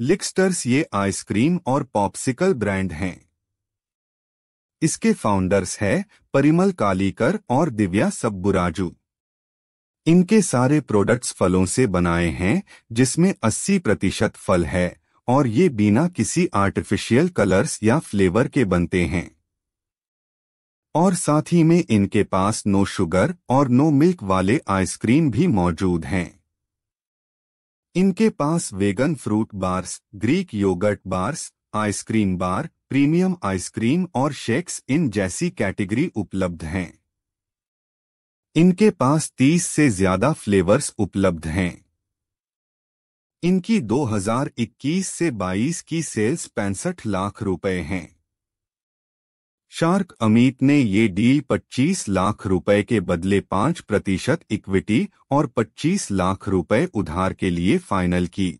लिक्स्टर्स ये आइसक्रीम और popsicle brand हैं इसके फाउंडर्स हैं परिमल कालीकर और दिव्या सब्बुराजू इनके सारे प्रोडक्ट्स फलों से बनाए हैं जिसमें 80 प्रतिशत फल है और ये बिना किसी आर्टिफिशियल कलर्स या फ्लेवर के बनते हैं और साथ ही में इनके पास नो शुगर और नो मिल्क वाले आइसक्रीम भी मौजूद हैं इनके पास vegan fruit bars Greek yogurt bars ice cream bar premium ice cream और शेक्स इन जैसी कैटेगरी उपलब्ध हैं इनके पास 30 से ज्यादा फ्लेवर्स उपलब्ध हैं इनकी 2021 से 22 की सेल्स पैंसठ लाख रुपए हैं शार्क अमित ने ये डील 25 लाख रुपए के बदले 5 प्रतिशत इक्विटी और 25 लाख रुपए उधार के लिए फाइनल की